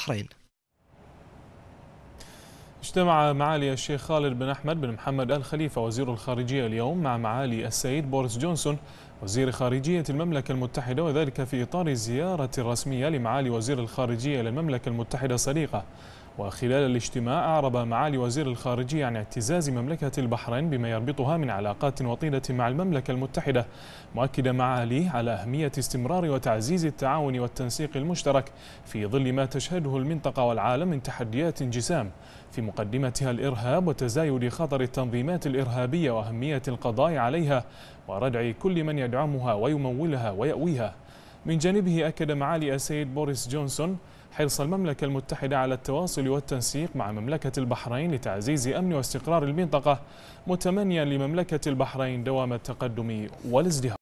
البحرين اجتمع معالي الشيخ خالد بن أحمد بن محمد الخليفة وزير الخارجية اليوم مع معالي السيد بوريس جونسون وزير خارجية المملكة المتحدة وذلك في إطار زيارة رسمية لمعالي وزير الخارجية للمملكة المتحدة صديقة وخلال الاجتماع أعرب معالي وزير الخارجية عن اعتزاز مملكة البحرين بما يربطها من علاقات وطيدة مع المملكة المتحدة مؤكدا معاليه على أهمية استمرار وتعزيز التعاون والتنسيق المشترك في ظل ما تشهده المنطقة والعالم من تحديات جسام في مقدمتها الإرهاب وتزايد خطر التنظيمات الإرهابية وأهمية القضاء عليها وردع كل من يدعمها ويمولها ويأويها من جانبه أكد معالي السيد بوريس جونسون حرص المملكة المتحدة على التواصل والتنسيق مع مملكة البحرين لتعزيز أمن واستقرار المنطقة متمنيا لمملكة البحرين دوام التقدم والازدهار